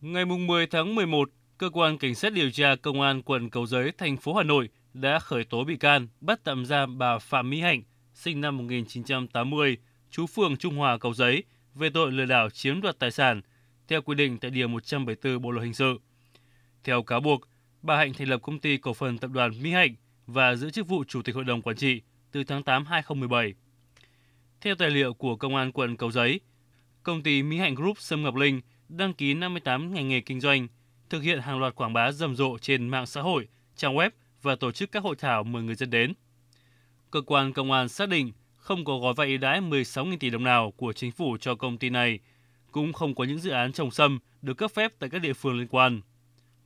Ngày 10 tháng 11, Cơ quan Cảnh sát điều tra Công an quận Cầu Giấy, thành phố Hà Nội đã khởi tố bị can, bắt tạm giam bà Phạm Mỹ Hạnh, sinh năm 1980, trú phường Trung Hòa, Cầu Giấy, về tội lừa đảo chiếm đoạt tài sản, theo quy định tại Điều 174 Bộ Luật Hình sự. Theo cáo buộc, bà Hạnh thành lập công ty cổ phần tập đoàn Mỹ Hạnh và giữ chức vụ Chủ tịch Hội đồng Quản trị từ tháng 8 2017. Theo tài liệu của Công an quận Cầu Giấy, công ty Mỹ Hạnh Group Sâm Ngọc Linh – đăng ký 58 ngành nghề kinh doanh, thực hiện hàng loạt quảng bá rầm rộ trên mạng xã hội, trang web và tổ chức các hội thảo mời người dân đến. Cơ quan công an xác định không có gói vay ưu đãi 16.000 tỷ đồng nào của chính phủ cho công ty này, cũng không có những dự án trồng sâm được cấp phép tại các địa phương liên quan.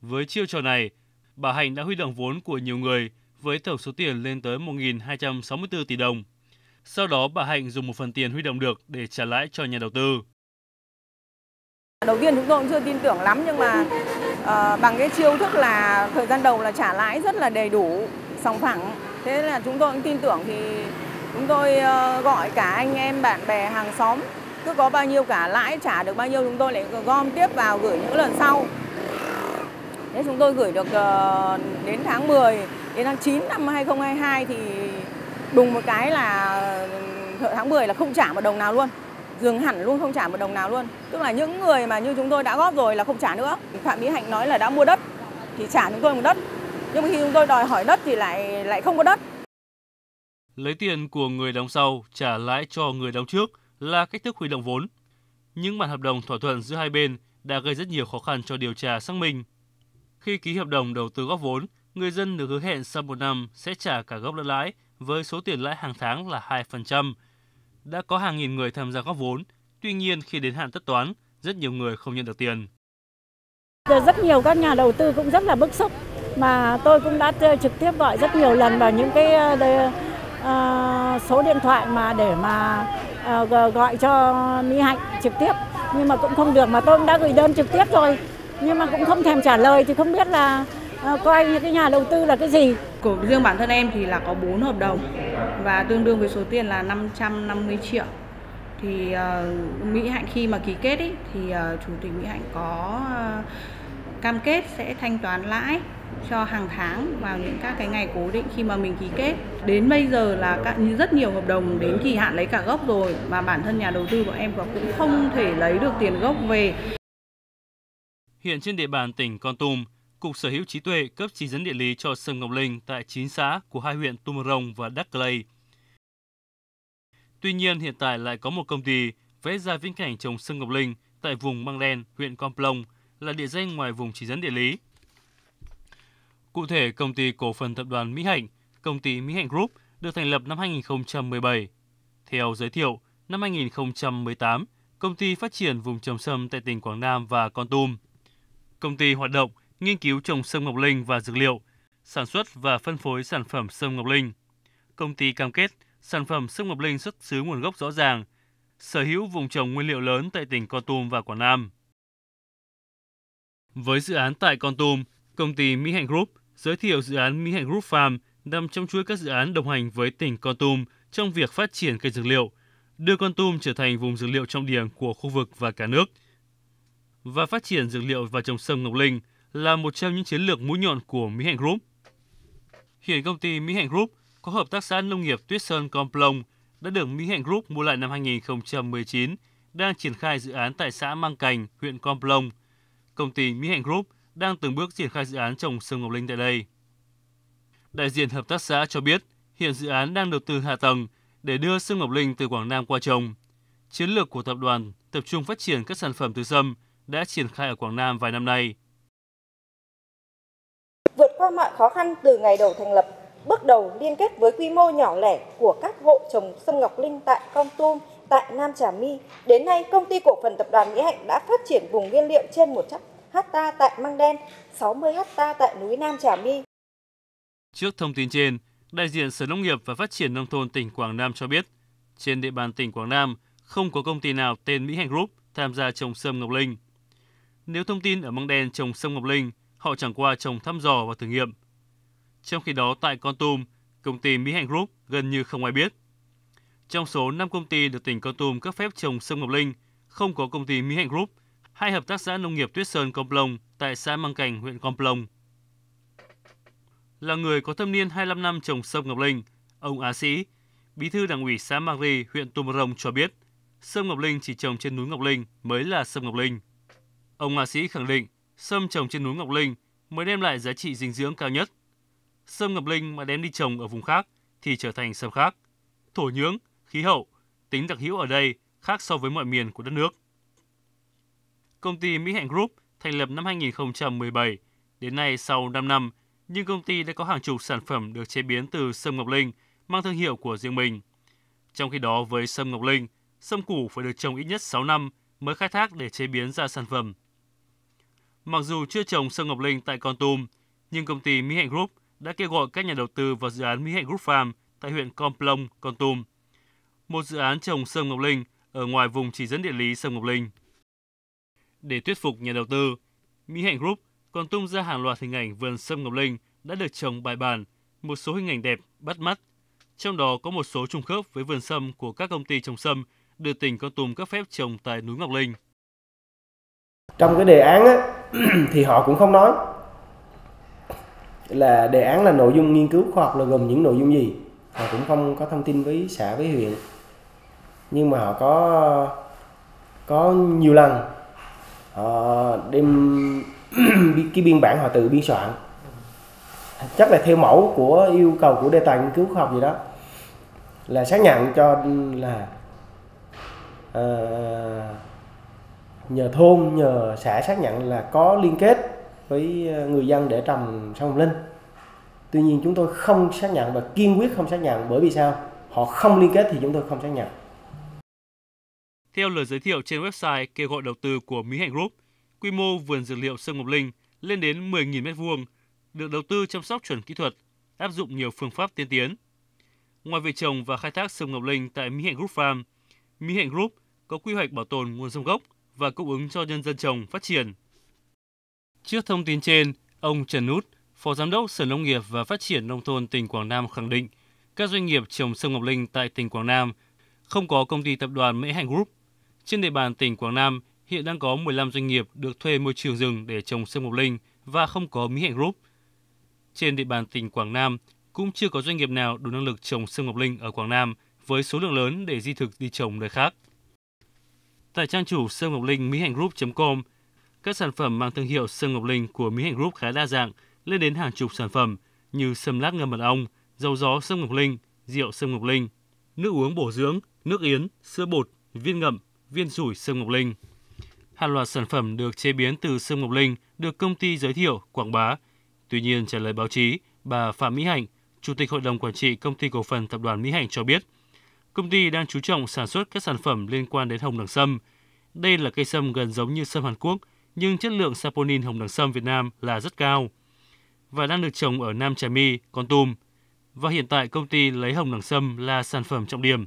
Với chiêu trò này, bà Hạnh đã huy động vốn của nhiều người với tổng số tiền lên tới 1.264 tỷ đồng. Sau đó bà Hạnh dùng một phần tiền huy động được để trả lãi cho nhà đầu tư. Đầu tiên chúng tôi cũng chưa tin tưởng lắm nhưng mà uh, bằng cái chiêu thức là thời gian đầu là trả lãi rất là đầy đủ, sòng phẳng. Thế là chúng tôi cũng tin tưởng thì chúng tôi uh, gọi cả anh em bạn bè hàng xóm cứ có bao nhiêu cả lãi trả được bao nhiêu chúng tôi lại gom tiếp vào gửi những lần sau. Thế chúng tôi gửi được uh, đến tháng 10 đến tháng 9 năm 2022 thì đùng một cái là ừ, tháng 10 là không trả một đồng nào luôn dừng hẳn luôn không trả một đồng nào luôn tức là những người mà như chúng tôi đã góp rồi là không trả nữa phạm mỹ hạnh nói là đã mua đất thì trả chúng tôi một đất nhưng khi chúng tôi đòi hỏi đất thì lại lại không có đất lấy tiền của người đóng sau trả lãi cho người đóng trước là cách thức huy động vốn những bản hợp đồng thỏa thuận giữa hai bên đã gây rất nhiều khó khăn cho điều tra xác minh khi ký hợp đồng đầu tư góp vốn người dân được hứa hẹn sau một năm sẽ trả cả gốc lẫn lãi với số tiền lãi hàng tháng là 2%, đã có hàng nghìn người tham gia góp vốn. Tuy nhiên khi đến hạn tất toán, rất nhiều người không nhận được tiền. Giờ rất nhiều các nhà đầu tư cũng rất là bức xúc mà tôi cũng đã trực tiếp gọi rất nhiều lần vào những cái ờ, đây, uh, ờ, số điện thoại mà để mà uh, gọi cho Mỹ Hạnh trực tiếp nhưng mà cũng không được mà tôi cũng đã gửi đơn trực tiếp rồi nhưng mà cũng không thèm trả lời thì không biết là À, coi những cái nhà đầu tư là cái gì. Của riêng bản thân em thì là có 4 hợp đồng và tương đương với số tiền là 550 triệu. Thì uh, Mỹ Hạnh khi mà ký kết ý, thì uh, chủ tịch Mỹ Hạnh có uh, cam kết sẽ thanh toán lãi cho hàng tháng vào những các cái ngày cố định khi mà mình ký kết. Đến bây giờ là các, rất nhiều hợp đồng đến kỳ hạn lấy cả gốc rồi mà bản thân nhà đầu tư của em cũng không thể lấy được tiền gốc về. Hiện trên địa bàn tỉnh Con Tum Cục Sở hữu trí tuệ cấp chỉ dẫn địa lý cho sâm Ngọc Linh tại 9 xã của hai huyện Tumorong và Đắk Lây. Tuy nhiên, hiện tại lại có một công ty vẽ ra viễn cảnh trồng sâm Ngọc Linh tại vùng Măng Đen, huyện con Plong là địa danh ngoài vùng chỉ dẫn địa lý. Cụ thể, công ty cổ phần tập đoàn Mỹ Hạnh, công ty Mỹ Hạnh Group được thành lập năm 2017. Theo giới thiệu, năm 2018, công ty phát triển vùng trồng sâm tại tỉnh Quảng Nam và Con Tum. Công ty hoạt động nghiên cứu trồng sâm ngọc linh và dược liệu, sản xuất và phân phối sản phẩm sâm ngọc linh. Công ty cam kết sản phẩm sâm ngọc linh xuất xứ nguồn gốc rõ ràng, sở hữu vùng trồng nguyên liệu lớn tại tỉnh Con Tum và Quảng Nam. Với dự án tại Con Tum, công ty Mỹ Hạnh Group giới thiệu dự án Mỹ Hạnh Group Farm nằm trong chuỗi các dự án đồng hành với tỉnh Con Tum trong việc phát triển cây dược liệu, đưa Con Tum trở thành vùng dược liệu trọng điểm của khu vực và cả nước. Và phát triển dược liệu và trồng sâm Ngọc Linh – là một trong những chiến lược mũi nhọn của Mỹ Hạnh Group. Hiện công ty Mỹ Hạnh Group có hợp tác xã nông nghiệp Tuyết Sơn Complong đã được Mỹ Hạnh Group mua lại năm 2019, đang triển khai dự án tại xã Mang Cành, huyện Complong. Công ty Mỹ Hạnh Group đang từng bước triển khai dự án trồng sương ngọc linh tại đây. Đại diện hợp tác xã cho biết, hiện dự án đang đầu tư hạ tầng để đưa sương ngọc linh từ Quảng Nam qua trồng. Chiến lược của tập đoàn tập trung phát triển các sản phẩm từ sâm đã triển khai ở Quảng Nam vài năm nay – qua mọi khó khăn từ ngày đầu thành lập, bước đầu liên kết với quy mô nhỏ lẻ của các hộ trồng sâm ngọc linh tại Con Tum, tại Nam Trà My. Đến nay, công ty cổ phần tập đoàn Mỹ Hạnh đã phát triển vùng nguyên liệu trên 100 ha tại Măng Đen, 60 ha tại núi Nam Trà My. Trước thông tin trên, đại diện Sở Nông nghiệp và Phát triển Nông thôn tỉnh Quảng Nam cho biết, trên địa bàn tỉnh Quảng Nam không có công ty nào tên Mỹ Hạnh Group tham gia trồng sâm Ngọc Linh. Nếu thông tin ở Măng Đen trồng sâm Ngọc Linh – họ chẳng qua trồng thăm dò và thử nghiệm. Trong khi đó tại Con Tum, công ty Mỹ Hạnh Group gần như không ai biết. Trong số 5 công ty được tỉnh Con Tum cấp phép trồng sâm ngọc linh, không có công ty Mỹ Hạnh Group hay hợp tác xã nông nghiệp Tuyết Sơn Com Plong tại xã Mang cành huyện Com Plong. Là người có thâm niên 25 năm trồng sâm ngọc linh, ông Á Sĩ, bí thư đảng ủy xã Mạc Ri, huyện Tum Rồng cho biết, sâm ngọc linh chỉ trồng trên núi Ngọc Linh mới là sâm ngọc linh. Ông Á Sĩ khẳng định sâm trồng trên núi Ngọc Linh mới đem lại giá trị dinh dưỡng cao nhất. Sâm Ngọc Linh mà đem đi trồng ở vùng khác thì trở thành sâm khác. Thổ nhưỡng, khí hậu, tính đặc hữu ở đây khác so với mọi miền của đất nước. Công ty Mỹ Hạnh Group thành lập năm 2017, đến nay sau 5 năm, nhưng công ty đã có hàng chục sản phẩm được chế biến từ sâm Ngọc Linh mang thương hiệu của riêng mình. Trong khi đó với sâm Ngọc Linh, sâm củ phải được trồng ít nhất 6 năm mới khai thác để chế biến ra sản phẩm. Mặc dù chưa trồng sâm ngọc linh tại Con Tum, nhưng công ty Mỹ Hạnh Group đã kêu gọi các nhà đầu tư vào dự án Mỹ Hạnh Group Farm tại huyện Com Plong, Con Tum. Một dự án trồng sâm ngọc linh ở ngoài vùng chỉ dẫn địa lý sâm ngọc linh. Để thuyết phục nhà đầu tư, Mỹ Hạnh Group còn tung ra hàng loạt hình ảnh vườn sâm ngọc linh đã được trồng bài bản, một số hình ảnh đẹp, bắt mắt. Trong đó có một số trùng khớp với vườn sâm của các công ty trồng sâm được tỉnh Con Tum cấp phép trồng tại núi Ngọc Linh. Trong cái đề án á, thì họ cũng không nói là đề án là nội dung nghiên cứu khoa học là gồm những nội dung gì họ cũng không có thông tin với xã với huyện nhưng mà họ có có nhiều lần họ đem cái biên bản họ tự biên soạn chắc là theo mẫu của yêu cầu của đề tài nghiên cứu khoa học gì đó là xác nhận cho là uh, nhờ thôn nhờ xã xác nhận là có liên kết với ờ, người dân để trồng sâm ngọc linh tuy nhiên chúng tôi không xác nhận và kiên quyết không xác nhận bởi vì sao họ không liên kết thì chúng tôi không xác nhận theo lời giới thiệu trên website kêu gọi đầu tư của Mỹ Hạnh Group, quy mô vườn dược liệu Sâm Ngọc Linh lên đến 10.000 m2, được đầu tư chăm sóc chuẩn kỹ thuật, áp dụng nhiều phương pháp tiên tiến. Ngoài việc trồng và khai thác sâm Ngọc Linh tại Mỹ Hạnh Group Farm, Mỹ Hạnh Group có quy hoạch bảo tồn nguồn sâm gốc, và cung ứng cho nhân dân trồng phát triển. Trước thông tin trên, ông Trần Nút, Phó Giám đốc Sở Nông nghiệp và Phát triển Nông thôn tỉnh Quảng Nam khẳng định, các doanh nghiệp trồng sâm ngọc linh tại tỉnh Quảng Nam không có công ty tập đoàn Mỹ Hạnh Group. Trên địa bàn tỉnh Quảng Nam hiện đang có 15 doanh nghiệp được thuê môi trường rừng để trồng sâm ngọc linh và không có Mỹ Hạnh Group. Trên địa bàn tỉnh Quảng Nam cũng chưa có doanh nghiệp nào đủ năng lực trồng sâm ngọc linh ở Quảng Nam với số lượng lớn để di thực đi trồng nơi khác. Tại trang chủ Sơn Ngọc Linh Mỹ Hạnh Group.com, các sản phẩm mang thương hiệu Sơn Ngọc Linh của Mỹ Hạnh Group khá đa dạng, lên đến hàng chục sản phẩm như sâm lát ngâm mật ong, dầu gió Sơn Ngọc Linh, rượu Sơn Ngọc Linh, nước uống bổ dưỡng, nước yến, sữa bột, viên ngậm, viên rủi Sơn Ngọc Linh. Hàng loạt sản phẩm được chế biến từ Sơn Ngọc Linh được công ty giới thiệu, quảng bá. Tuy nhiên, trả lời báo chí, bà Phạm Mỹ Hạnh, Chủ tịch Hội đồng Quản trị Công ty Cổ phần Tập đoàn Mỹ Hạnh cho biết, công ty đang chú trọng sản xuất các sản phẩm liên quan đến hồng đằng sâm. Đây là cây sâm gần giống như sâm Hàn Quốc, nhưng chất lượng saponin hồng đằng sâm Việt Nam là rất cao và đang được trồng ở Nam Trà My, Con Tum. Và hiện tại công ty lấy hồng đằng sâm là sản phẩm trọng điểm.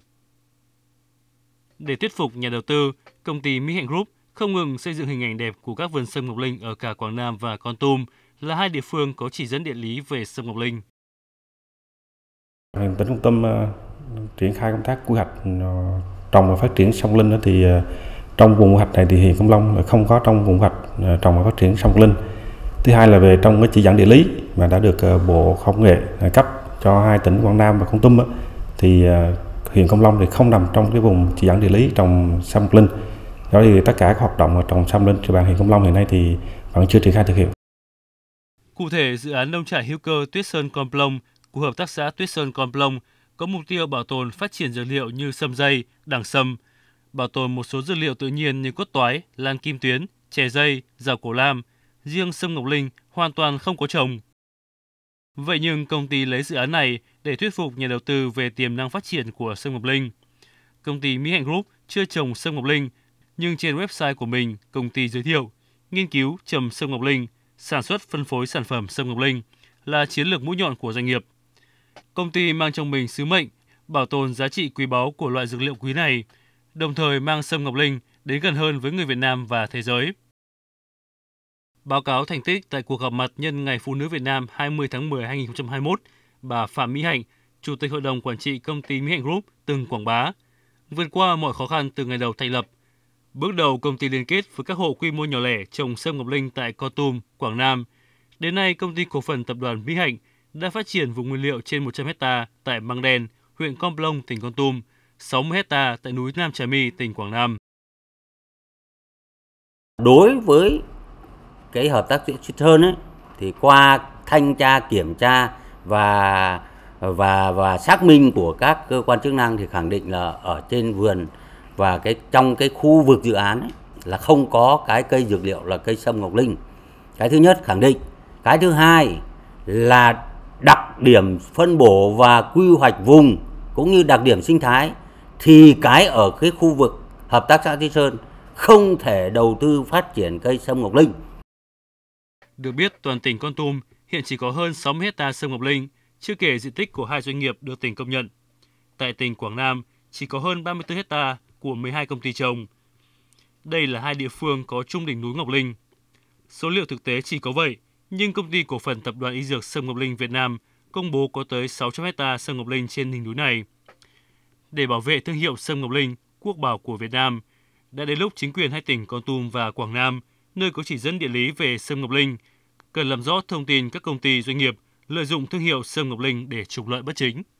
Để thuyết phục nhà đầu tư, công ty Mỹ Hạnh Group không ngừng xây dựng hình ảnh đẹp của các vườn sâm Ngọc Linh ở cả Quảng Nam và Con Tum là hai địa phương có chỉ dẫn địa lý về sâm Ngọc Linh. Hành tỉnh Con triển khai công tác quy hoạch ờ, trồng và phát triển sông Linh thì ờ, trong vùng quy hoạch này thì huyện Cam Long là không có trong vùng quy hoạch ờ, trồng và phát triển sông Linh. Thứ hai là về trong cái chỉ dẫn địa lý mà đã được Bộ Công Nghệ cấp cho hai tỉnh Quảng Nam và Con Tum thì huyện Công Long thì không nằm trong cái vùng chỉ dẫn địa lý trồng sâm linh. Đó thì tất cả các hoạt động trồng sâm linh trên bàn huyện Công Long hiện nay thì vẫn chưa triển khai thực hiện. Cụ thể, dự án nông trại hữu cơ Tuyết Sơn Con Plông của Hợp tác xã Tuyết Sơn Con Plông có mục tiêu bảo tồn phát triển dược liệu như sâm dây, đằng sâm, bảo tồn một số dược liệu tự nhiên như cốt toái, lan kim tuyến, chè dây, rào cổ lam, riêng sâm ngọc linh hoàn toàn không có trồng. Vậy nhưng công ty lấy dự án này để thuyết phục nhà đầu tư về tiềm năng phát triển của sâm ngọc linh. Công ty Mỹ Hạnh Group chưa trồng sâm ngọc linh, nhưng trên website của mình, công ty giới thiệu nghiên cứu trồng sâm ngọc linh, sản xuất phân phối sản phẩm sâm ngọc linh là chiến lược mũi nhọn của doanh nghiệp – Công ty mang trong mình sứ mệnh bảo tồn giá trị quý báu của loại dược liệu quý này, đồng thời mang sâm ngọc linh đến gần hơn với người Việt Nam và thế giới. Báo cáo thành tích tại cuộc họp mặt nhân Ngày Phụ nữ Việt Nam 20 tháng 10 2021, bà Phạm Mỹ Hạnh, Chủ tịch Hội đồng Quản trị Công ty Mỹ Hạnh Group từng quảng bá, vượt qua mọi khó khăn từ ngày đầu thành lập. Bước đầu công ty liên kết với các hộ quy mô nhỏ lẻ trồng sâm ngọc linh tại Co Tum, Quảng Nam. Đến nay, công ty cổ phần tập đoàn Mỹ Hạnh đã phát triển vùng nguyên liệu trên 100 hecta tại Măng Đen, huyện Con Plong, tỉnh Con Tum, 60 hecta tại núi Nam Trà My, tỉnh Quảng Nam. Đối với cái hợp tác giữa Chít Hơn ấy, thì qua thanh tra kiểm tra và và và xác minh của các cơ quan chức năng thì khẳng định là ở trên vườn và cái trong cái khu vực dự án ấy, là không có cái cây dược liệu là cây sâm ngọc linh cái thứ nhất khẳng định cái thứ hai là đặc điểm phân bổ và quy hoạch vùng cũng như đặc điểm sinh thái thì cái ở cái khu vực hợp tác xã Tây Sơn không thể đầu tư phát triển cây sâm ngọc linh. Được biết, toàn tỉnh Con Tum hiện chỉ có hơn 60 hecta sâm ngọc linh, chưa kể diện tích của hai doanh nghiệp được tỉnh công nhận. Tại tỉnh Quảng Nam chỉ có hơn 34 hecta của 12 công ty trồng. Đây là hai địa phương có chung đỉnh núi Ngọc Linh. Số liệu thực tế chỉ có vậy, nhưng công ty cổ phần tập đoàn Y Dược Sâm Ngọc Linh Việt Nam công bố có tới 600 hecta sâm ngọc linh trên đỉnh núi này. Để bảo vệ thương hiệu sâm ngọc linh, quốc bảo của Việt Nam, đã đến lúc chính quyền hai tỉnh Con Tum và Quảng Nam, nơi có chỉ dẫn địa lý về sâm ngọc linh, cần làm rõ thông tin các công ty doanh nghiệp lợi dụng thương hiệu sâm ngọc linh để trục lợi bất chính.